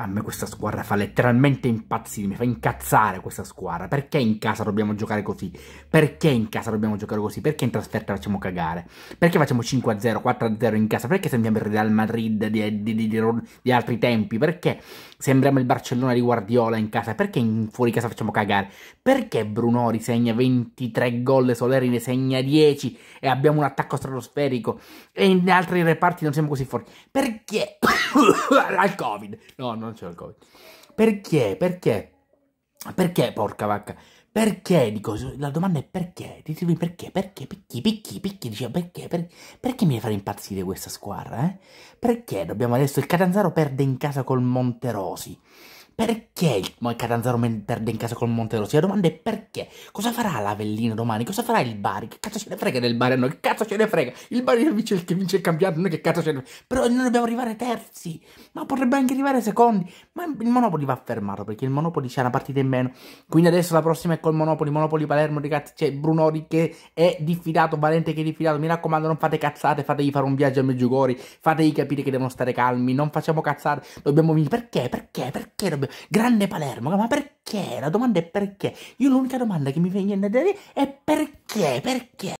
a me questa squadra fa letteralmente impazzire, mi fa incazzare questa squadra. Perché in casa dobbiamo giocare così? Perché in casa dobbiamo giocare così? Perché in trasferta facciamo cagare? Perché facciamo 5-0, 4-0 in casa? Perché sembriamo il Real Madrid di, di, di, di, altri tempi? Perché sembriamo il Barcellona di Guardiola in casa? Perché in, fuori casa facciamo cagare? Perché Brunori segna 23 gol, Soleri ne segna 10 e abbiamo un attacco stratosferico e in altri reparti non siamo così forti? Perché? Al Covid! No, no non c'era il Covid. Perché? Perché? Perché, porca vacca? Perché? Dico, la domanda è perché? Ditemi perché, perché, picchi picchi perché, diceva perché, perché, perché mi fa impazzire questa squadra, eh? Perché dobbiamo adesso, il Catanzaro perde in casa col Monterosi perché il Catanzaro perde in casa col Monterossi? La domanda è perché? Cosa farà l'Avellino domani? Cosa farà il Bari? Che cazzo ce ne frega del Bari a noi? Che cazzo ce ne frega? Il Bari è il che vince il campionato, noi che cazzo ce ne frega? Però noi dobbiamo arrivare terzi, ma potrebbe anche arrivare secondi. Ma il Monopoli va fermato perché il Monopoli c'è una partita in meno. Quindi adesso la prossima è col Monopoli, Monopoli Palermo, ragazzi, c'è Brunori che è diffidato, Valente che è diffidato. Mi raccomando, non fate cazzate, fategli fare un viaggio a Meggiugori, fategli capire che devono stare calmi, non facciamo cazzate, dobbiamo vincere. Perché? Perché? Perché dobbiamo? grande Palermo, ma perché? La domanda è perché? Io l'unica domanda che mi viene da dire è perché, perché?